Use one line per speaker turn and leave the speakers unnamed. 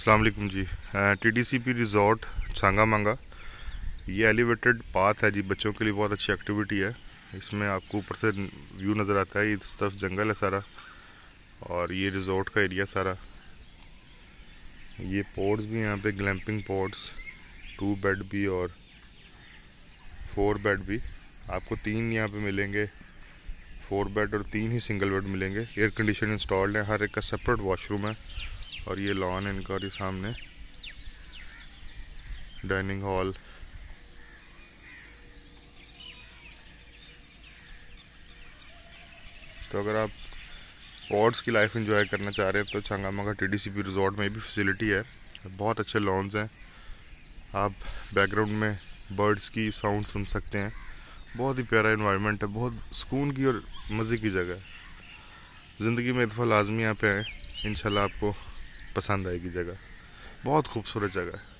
जी T D C P resort Changa Manga ये elevated path है जी बच्चों के लिए बहुत अच्छी एक्टिविटी है इसमें आपको ऊपर से व्यू नज़र आता है इस तरफ जंगल है सारा और ये रिज़ॉर्ट का एरिया सारा ये पोर्ट्स भी यहाँ पे ग्लैम्पिंग पोर्ट्स टू बेड भी और फोर बेड भी आपको तीन यहाँ पे मिलेंगे फोर बेड और तीन ही सिंगल बेड मिलेंगे एयर कंडीशन इंस्टॉल्ड है हर एक का सेपरेट वाशरूम है और ये लॉन है इनका और ये सामने डाइनिंग हॉल तो अगर आप पॉड्स की लाइफ एंजॉय करना चाह रहे हैं तो छंगामा का टीडीसीपी रिजॉर्ट में भी फैसिलिटी है बहुत अच्छे लॉन्स हैं आप बैकग्राउंड में बर्ड्स की साउंड सुन सकते हैं बहुत ही प्यारा इन्वायरमेंट है बहुत सुकून की और मज़े की जगह है ज़िंदगी में एक दफ़ा लाजमी यहाँ पे आए इन आपको पसंद आएगी जगह बहुत खूबसूरत जगह है